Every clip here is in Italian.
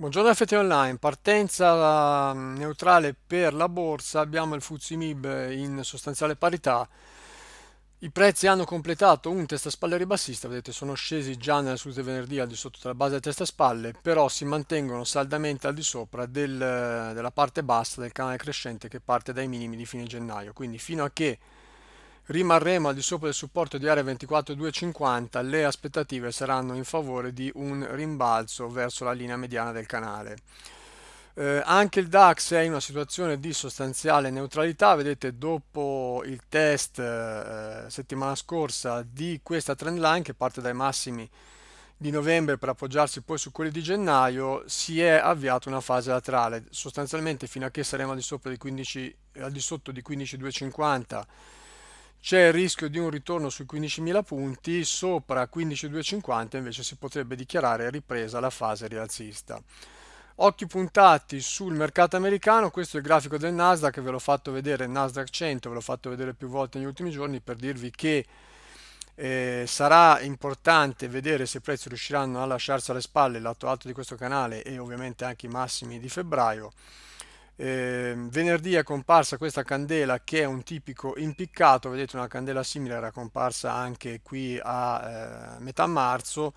Buongiorno FT Online, partenza mm, neutrale per la borsa, abbiamo il Fuzzi Mib in sostanziale parità, i prezzi hanno completato un testa spalle ribassista, vedete sono scesi già nella seduta venerdì al di sotto della base del testa spalle, però si mantengono saldamente al di sopra del, della parte bassa del canale crescente che parte dai minimi di fine gennaio, quindi fino a che rimarremo al di sopra del supporto di area 24,250, le aspettative saranno in favore di un rimbalzo verso la linea mediana del canale. Eh, anche il DAX è in una situazione di sostanziale neutralità, vedete dopo il test eh, settimana scorsa di questa trend line che parte dai massimi di novembre per appoggiarsi poi su quelli di gennaio si è avviata una fase laterale sostanzialmente fino a che saremo al di, sopra di 15, al di sotto di 15,250 c'è il rischio di un ritorno sui 15.000 punti, sopra 15.250 invece si potrebbe dichiarare ripresa la fase rialzista. Occhi puntati sul mercato americano, questo è il grafico del Nasdaq, ve l'ho fatto vedere, Nasdaq 100, ve l'ho fatto vedere più volte negli ultimi giorni per dirvi che eh, sarà importante vedere se i prezzi riusciranno a lasciarsi alle spalle il lato alto di questo canale e ovviamente anche i massimi di febbraio eh, venerdì è comparsa questa candela che è un tipico impiccato, vedete una candela simile era comparsa anche qui a eh, metà marzo,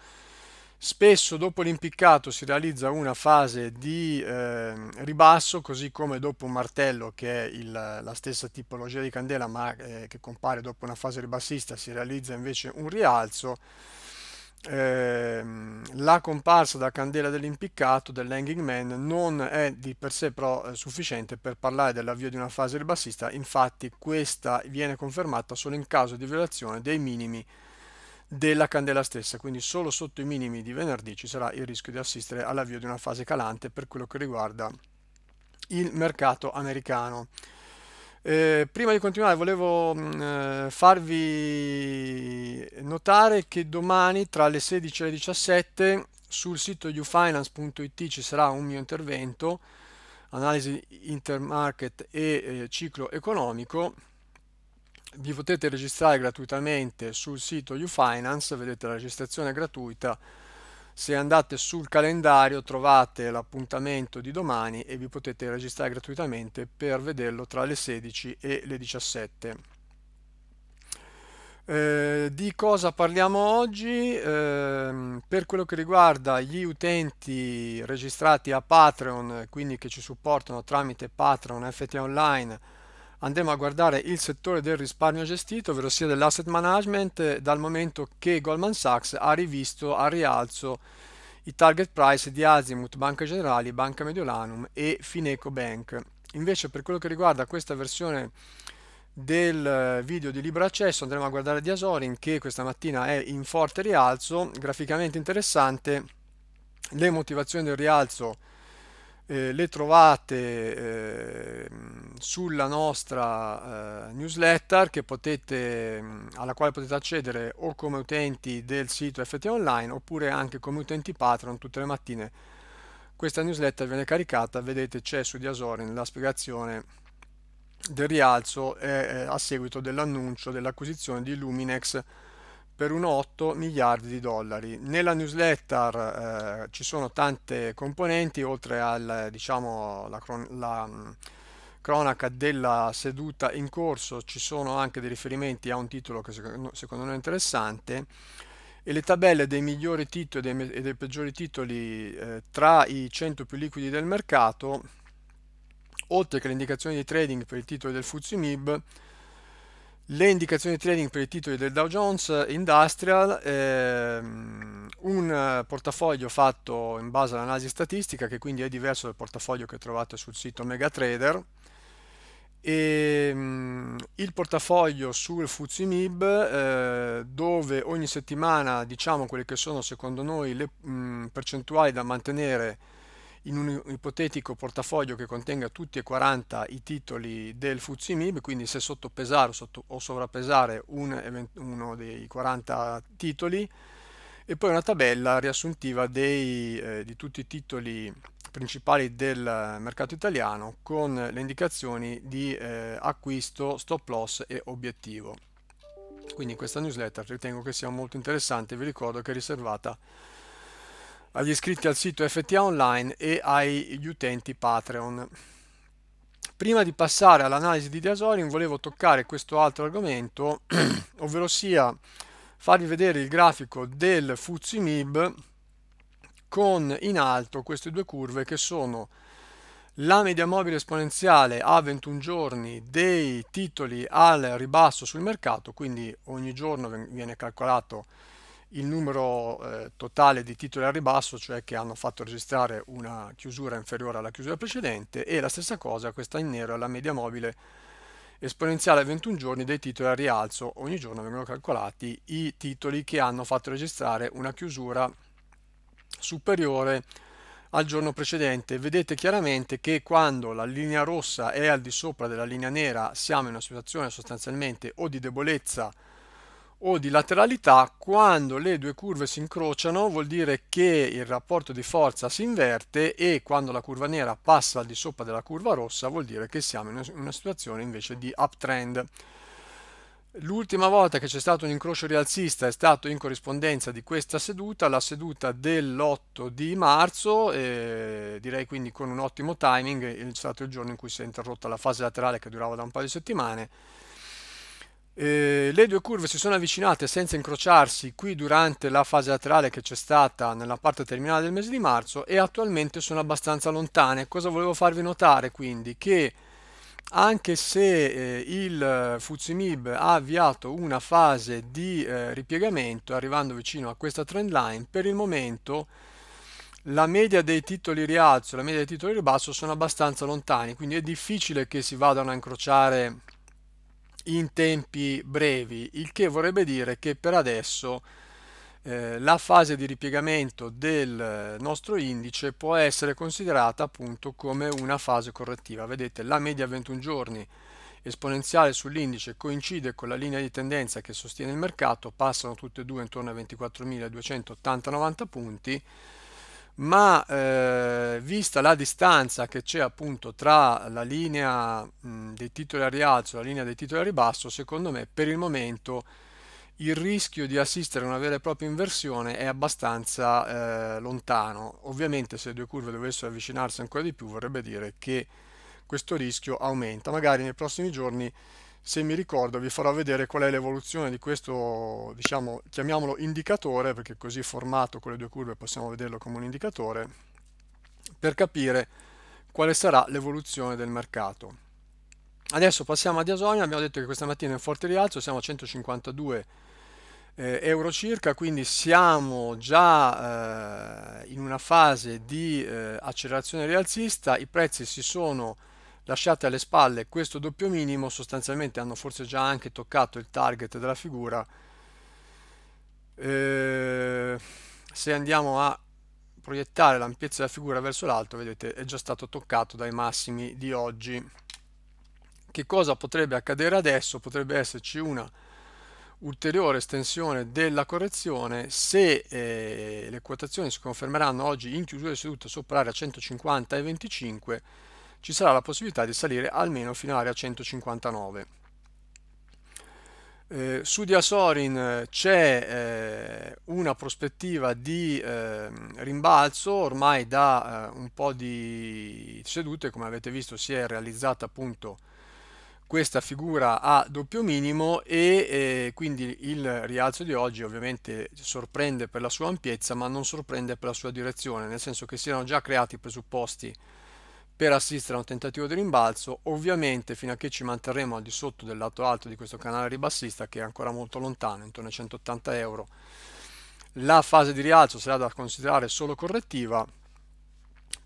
Spesso dopo l'impiccato si realizza una fase di eh, ribasso, così come dopo un martello, che è il, la stessa tipologia di candela, ma eh, che compare dopo una fase ribassista, si realizza invece un rialzo ehm, la comparsa della candela dell'impiccato dell'hanging man non è di per sé però eh, sufficiente per parlare dell'avvio di una fase del bassista, infatti questa viene confermata solo in caso di violazione dei minimi della candela stessa, quindi solo sotto i minimi di venerdì ci sarà il rischio di assistere all'avvio di una fase calante per quello che riguarda il mercato americano. Eh, prima di continuare volevo mh, mm, eh, farvi notare che domani tra le 16 e le 17 sul sito ufinance.it ci sarà un mio intervento, analisi intermarket e eh, ciclo economico. Vi potete registrare gratuitamente sul sito ufinance, vedete la registrazione gratuita se andate sul calendario trovate l'appuntamento di domani e vi potete registrare gratuitamente per vederlo tra le 16 e le 17. Eh, di cosa parliamo oggi? Eh, per quello che riguarda gli utenti registrati a Patreon, quindi che ci supportano tramite Patreon FT Online, andremo a guardare il settore del risparmio gestito, ovvero sia dell'asset management, dal momento che Goldman Sachs ha rivisto a rialzo i target price di Azimut, Banca Generali, Banca Mediolanum e Fineco Bank. Invece per quello che riguarda questa versione del eh, video di libero accesso andremo a guardare Diasorin che questa mattina è in forte rialzo, graficamente interessante, le motivazioni del rialzo eh, le trovate eh, sulla nostra eh, newsletter potete, mm, alla quale potete accedere o come utenti del sito FT Online oppure anche come utenti Patreon tutte le mattine. Questa newsletter viene caricata, vedete c'è su Diasorin la spiegazione del rialzo eh, a seguito dell'annuncio dell'acquisizione di Luminex per un 8 miliardi di dollari. Nella newsletter eh, ci sono tante componenti, oltre alla diciamo, cron mm, cronaca della seduta in corso, ci sono anche dei riferimenti a un titolo che secondo, secondo noi è interessante e le tabelle dei migliori titoli e dei, e dei peggiori titoli eh, tra i 100 più liquidi del mercato, oltre che le indicazioni di trading per i titoli del FTSE MIB, le indicazioni trading per i titoli del Dow Jones Industrial, ehm, un portafoglio fatto in base all'analisi statistica che quindi è diverso dal portafoglio che trovate sul sito Megatrader. E, um, il portafoglio sul Fuzzi MIB eh, dove ogni settimana diciamo quelle che sono secondo noi le mh, percentuali da mantenere in un ipotetico portafoglio che contenga tutti e 40 i titoli del FTSE MIB, quindi se sottopesare o, sovrappesare un, uno dei 40 titoli, e poi una tabella riassuntiva dei, eh, di tutti i titoli principali del mercato italiano con le indicazioni di eh, acquisto, stop loss e obiettivo. Quindi questa newsletter ritengo che sia molto interessante, vi ricordo che è riservata agli iscritti al sito FTA Online e agli utenti Patreon. Prima di passare all'analisi di Diasorium volevo toccare questo altro argomento, ovvero sia farvi vedere il grafico del Fuzzi MIB con in alto queste due curve che sono la media mobile esponenziale a 21 giorni dei titoli al ribasso sul mercato, quindi ogni giorno viene calcolato il numero eh, totale di titoli al ribasso, cioè che hanno fatto registrare una chiusura inferiore alla chiusura precedente, e la stessa cosa, questa in nero, è la media mobile esponenziale a 21 giorni dei titoli al rialzo. Ogni giorno vengono calcolati i titoli che hanno fatto registrare una chiusura superiore al giorno precedente. Vedete chiaramente che quando la linea rossa è al di sopra della linea nera siamo in una situazione sostanzialmente o di debolezza o di lateralità, quando le due curve si incrociano vuol dire che il rapporto di forza si inverte e quando la curva nera passa al di sopra della curva rossa vuol dire che siamo in una situazione invece di uptrend. L'ultima volta che c'è stato un incrocio rialzista è stato in corrispondenza di questa seduta, la seduta dell'8 di marzo, eh, direi quindi con un ottimo timing, è stato il giorno in cui si è interrotta la fase laterale che durava da un paio di settimane eh, le due curve si sono avvicinate senza incrociarsi qui durante la fase laterale che c'è stata nella parte terminale del mese di marzo e attualmente sono abbastanza lontane. Cosa volevo farvi notare quindi? Che anche se eh, il Fuzimib ha avviato una fase di eh, ripiegamento arrivando vicino a questa trend line, per il momento la media dei titoli rialzo e la media dei titoli ribasso sono abbastanza lontani, quindi è difficile che si vadano a incrociare in tempi brevi, il che vorrebbe dire che per adesso eh, la fase di ripiegamento del nostro indice può essere considerata appunto come una fase correttiva. Vedete, la media 21 giorni esponenziale sull'indice coincide con la linea di tendenza che sostiene il mercato, passano tutte e due intorno a 24.280-90 punti, ma eh, vista la distanza che c'è appunto tra la linea mh, dei titoli a rialzo e la linea dei titoli a ribasso, secondo me per il momento il rischio di assistere a una vera e propria inversione è abbastanza eh, lontano. Ovviamente se le due curve dovessero avvicinarsi ancora di più vorrebbe dire che questo rischio aumenta. Magari nei prossimi giorni se mi ricordo vi farò vedere qual è l'evoluzione di questo, diciamo, chiamiamolo indicatore, perché così formato con le due curve possiamo vederlo come un indicatore, per capire quale sarà l'evoluzione del mercato. Adesso passiamo a Diasonia, abbiamo detto che questa mattina è in forte rialzo, siamo a 152 eh, euro circa, quindi siamo già eh, in una fase di eh, accelerazione rialzista, i prezzi si sono lasciate alle spalle questo doppio minimo sostanzialmente hanno forse già anche toccato il target della figura eh, se andiamo a proiettare l'ampiezza della figura verso l'alto vedete è già stato toccato dai massimi di oggi che cosa potrebbe accadere adesso potrebbe esserci una ulteriore estensione della correzione se eh, le quotazioni si confermeranno oggi in chiusura di seduta sopra l'area 150 e 25 ci sarà la possibilità di salire almeno fino all'area 159. Eh, su Diasorin eh, c'è eh, una prospettiva di eh, rimbalzo ormai da eh, un po' di sedute, come avete visto si è realizzata appunto questa figura a doppio minimo e eh, quindi il rialzo di oggi ovviamente sorprende per la sua ampiezza ma non sorprende per la sua direzione, nel senso che si erano già creati i presupposti per assistere a un tentativo di rimbalzo, ovviamente fino a che ci manterremo al di sotto del lato alto di questo canale ribassista che è ancora molto lontano, intorno ai 180 euro, la fase di rialzo sarà da considerare solo correttiva,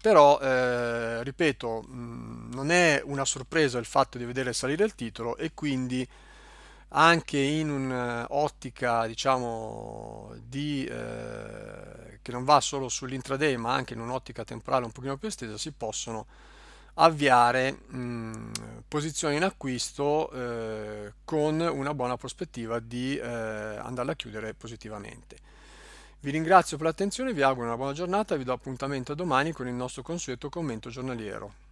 però eh, ripeto, mh, mm, non è una sorpresa il fatto di vedere salire il titolo e quindi anche in un'ottica diciamo di, eh, che non va solo sull'intraday ma anche in un'ottica temporale un pochino più estesa si possono avviare mh, posizioni in acquisto eh, con una buona prospettiva di eh, andarla a chiudere positivamente vi ringrazio per l'attenzione vi auguro una buona giornata vi do appuntamento domani con il nostro consueto commento giornaliero